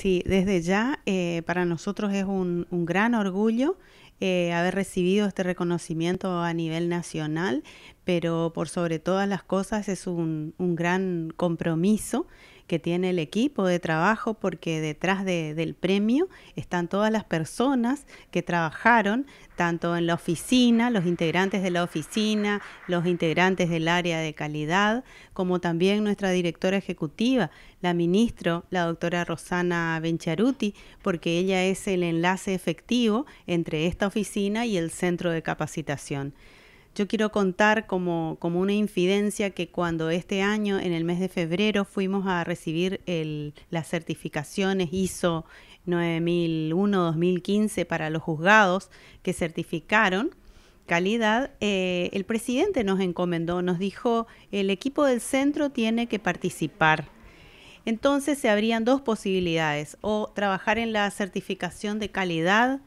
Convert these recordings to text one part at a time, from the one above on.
Sí, desde ya eh, para nosotros es un, gran orgullo eh, haber recibido este reconocimiento a nivel nacional, pero por sobre todas las cosas es un, un gran compromiso que tiene el equipo de trabajo, porque detrás del premio están todas las personas que trabajaron, tanto en la oficina, los integrantes de la oficina, los integrantes del área de calidad, como también nuestra directora ejecutiva, la ministra, la doctora Rosana Bencharuti, porque ella es el enlace efectivo entre esta oficina y el centro de capacitación yo quiero contar como, una infidencia que cuando este año, en el mes de febrero, fuimos a recibir las certificaciones ISO 9001-2015 para los juzgados que certificaron calidad, eh, el presidente nos encomendó, nos dijo, el equipo del centro tiene que participar. Entonces se abrían dos posibilidades, o trabajar en la certificación de calidad,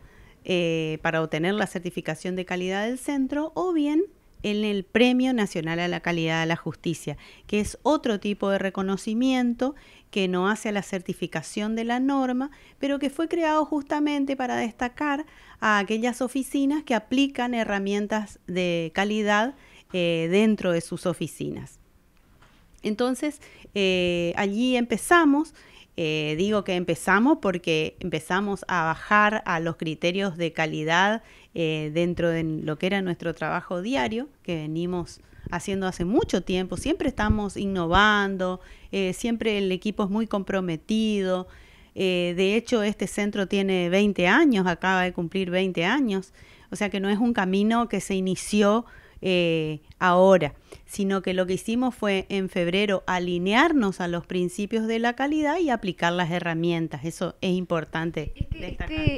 eh, para obtener la certificación de calidad del centro o bien en el Premio Nacional a la Calidad de la Justicia, que es otro tipo de reconocimiento que no hace a la certificación de la norma, pero que fue creado justamente para destacar a aquellas oficinas que aplican herramientas de calidad eh, dentro de sus oficinas. Entonces, eh, allí empezamos. Eh, digo que empezamos porque empezamos a bajar a los criterios de calidad eh, dentro de lo que era nuestro trabajo diario, que venimos haciendo hace mucho tiempo. Siempre estamos innovando, siempre el equipo es muy comprometido. de hecho, este centro tiene 20 años, acaba de cumplir 20 años, o sea que no es un camino que se inició ahora sino que lo que hicimos fue en febrero alinearnos a los principios de la calidad y aplicar las herramientas. Eso es importante.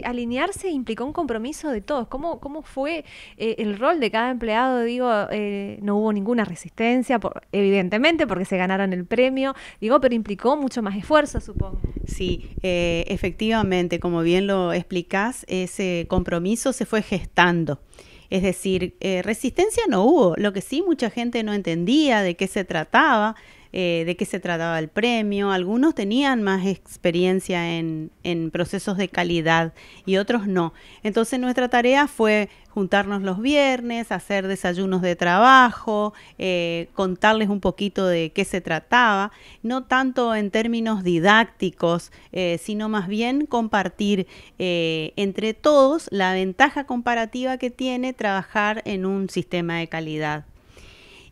alinearse implicó un compromiso de todos. ¿Cómo, cómo fue eh, el rol de cada empleado? Digo, eh, no hubo ninguna resistencia, por, evidentemente, porque se ganaron el premio, digo, pero implicó mucho más esfuerzo, supongo. Sí, eh, efectivamente, como bien lo explicás, ese compromiso se fue gestando. Es decir, eh, resistencia no hubo, lo que sí mucha gente no entendía de qué se trataba, eh, de qué se trataba el premio. Algunos tenían más experiencia en, procesos de calidad y otros no. Entonces nuestra tarea fue juntarnos los viernes, hacer desayunos de trabajo, eh, contarles un poquito de qué se trataba, no tanto en términos didácticos, eh, sino más bien compartir entre todos la ventaja comparativa que tiene trabajar en un sistema de calidad.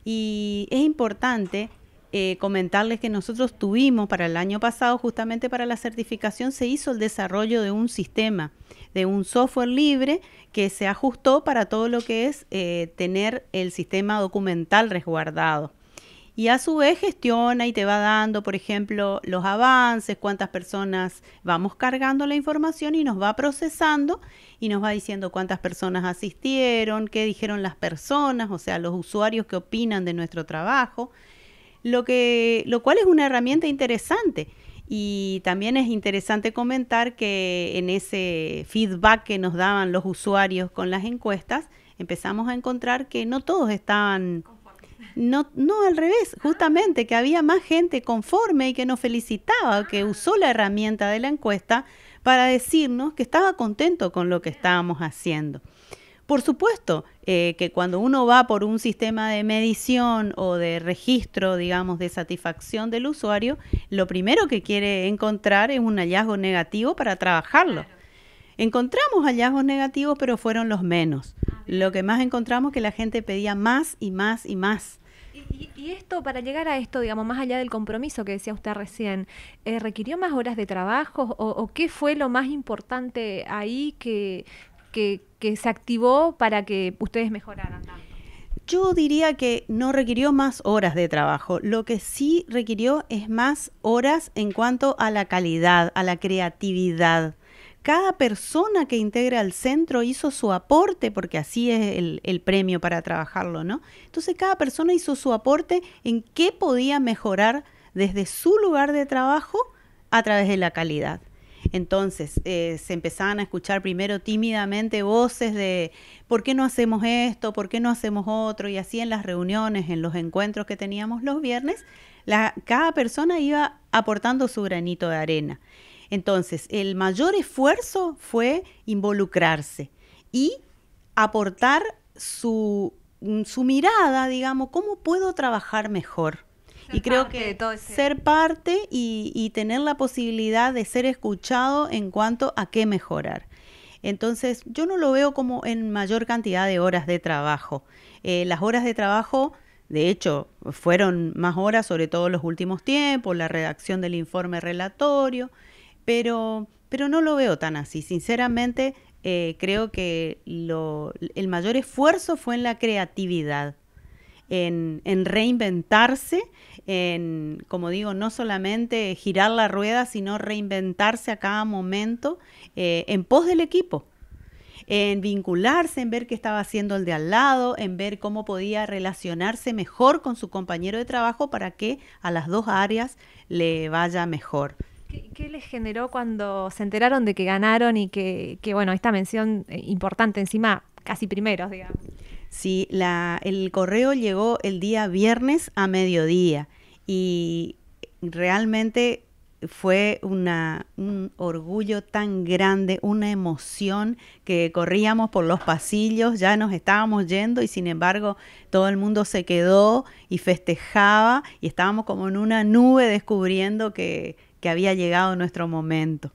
Y es importante eh, comentarles que nosotros tuvimos para el año pasado, justamente para la certificación, se hizo el desarrollo de un sistema, de un software libre que se ajustó para todo lo que es eh, tener el sistema documental resguardado y a su vez gestiona y te va dando, por ejemplo, los avances, cuántas personas vamos cargando la información y nos va procesando y nos va diciendo cuántas personas asistieron, qué dijeron las personas, o sea, los usuarios que opinan de nuestro trabajo lo, que, lo cual es una herramienta interesante. Y también es interesante comentar que en ese feedback que nos daban los usuarios con las encuestas, empezamos a encontrar que no todos estaban... No, no, al revés, justamente que había más gente conforme y que nos felicitaba, que usó la herramienta de la encuesta para decirnos que estaba contento con lo que estábamos haciendo. Por supuesto eh, que cuando uno va por un sistema de medición o de registro, digamos, de satisfacción del usuario, lo primero que quiere encontrar es un hallazgo negativo para trabajarlo. Encontramos hallazgos negativos, pero fueron los menos. Ah, lo que más encontramos es que la gente pedía más y más y más. Y, esto, para llegar a esto, digamos, más allá del compromiso que decía usted recién, eh, ¿requirió más horas de trabajo o, o, qué fue lo más importante ahí que, que, se activó para que ustedes mejoraran tanto? Yo diría que no requirió más horas de trabajo. Lo que sí requirió es más horas en cuanto a la calidad, a la creatividad. Cada persona que integra el centro hizo su aporte, porque así es el, el premio para trabajarlo, ¿no? Entonces cada persona hizo su aporte en qué podía mejorar desde su lugar de trabajo a través de la calidad. Entonces, eh, se empezaban a escuchar primero tímidamente voces de ¿por qué no hacemos esto? ¿Por qué no hacemos otro? Y así en las reuniones, en los encuentros que teníamos los viernes, cada persona iba aportando su granito de arena. Entonces, el mayor esfuerzo fue involucrarse y aportar su, mm, su mirada, digamos, ¿cómo puedo trabajar mejor? y creo que ser parte y, tener la posibilidad de ser escuchado en cuanto a qué mejorar. Entonces, yo no lo veo como en mayor cantidad de horas de trabajo. Eh, las horas de trabajo, de hecho, fueron más horas, sobre todo los últimos tiempos, la redacción del informe relatorio, pero, pero no lo veo tan así. Sinceramente, eh, creo que lo, el mayor esfuerzo fue en la creatividad, en reinventarse, en, como digo, no solamente girar la rueda, sino reinventarse a cada momento eh, en pos del equipo en vincularse, en ver qué estaba haciendo el de al lado, en ver cómo podía relacionarse mejor con su compañero de trabajo para que a las dos áreas le vaya mejor. ¿Qué, les generó cuando se enteraron de que ganaron y que, que bueno, esta mención eh, importante encima, casi primeros, digamos? Sí, la, el correo llegó el día viernes a mediodía y realmente fue un orgullo tan grande, una emoción que corríamos por los pasillos, ya nos estábamos yendo y sin embargo todo el mundo se quedó y festejaba y estábamos como en una nube descubriendo que, que había llegado nuestro momento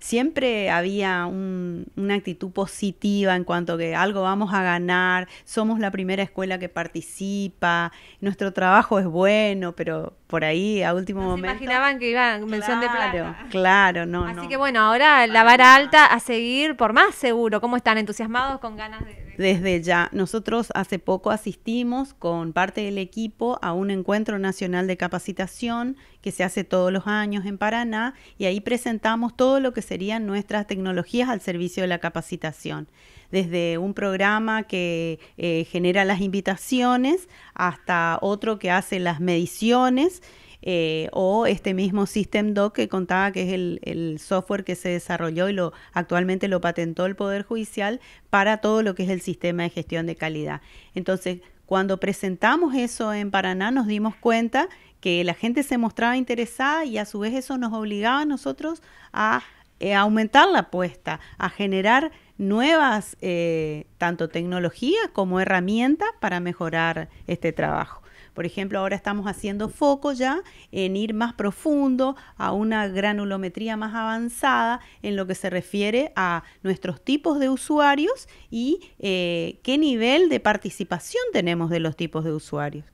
siempre había una actitud positiva en cuanto a que algo vamos a ganar, somos la primera escuela que participa, nuestro trabajo es bueno, pero por ahí a último momento. Se imaginaban que iban mención de plata. Claro, no. Así que bueno, ahora la vara alta a seguir por más seguro. ¿Cómo están entusiasmados con ganas de desde ya. Nosotros hace poco asistimos con parte del equipo a un encuentro nacional de capacitación que se hace todos los años en Paraná y ahí presentamos todo lo que serían nuestras tecnologías al servicio de la capacitación desde un programa que eh, genera las invitaciones hasta otro que hace las mediciones eh, o este mismo SystemDoc que contaba que es el, software que se desarrolló y lo actualmente lo patentó el Poder Judicial para todo lo que es el sistema de gestión de calidad. Entonces, cuando presentamos eso en Paraná nos dimos cuenta que la gente se mostraba interesada y a su vez eso nos obligaba a nosotros a eh, aumentar la apuesta, a generar nuevas, eh, tanto tecnología como herramientas para mejorar este trabajo. Por ejemplo, ahora estamos haciendo foco ya en ir más profundo a una granulometría más avanzada en lo que se refiere a nuestros tipos de usuarios y eh, qué nivel de participación tenemos de los tipos de usuarios.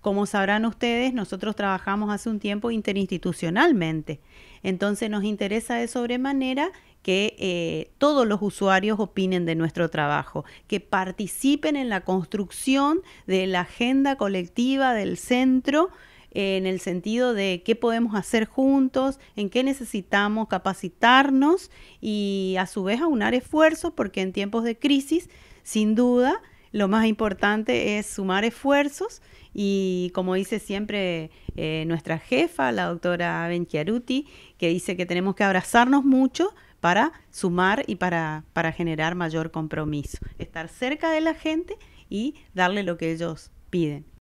Como sabrán ustedes, nosotros trabajamos hace un tiempo interinstitucionalmente. Entonces nos interesa de sobremanera que eh, todos los usuarios opinen de nuestro trabajo, que participen en la construcción de la agenda colectiva del centro eh, en el sentido de qué podemos hacer juntos, en qué necesitamos capacitarnos y a su vez aunar esfuerzos, porque en tiempos de crisis, sin duda, lo más importante es sumar esfuerzos y como dice siempre eh, nuestra jefa, la doctora Benchiaruti, que dice que tenemos que abrazarnos mucho para sumar y para, para generar mayor compromiso, estar cerca de la gente y darle lo que ellos piden.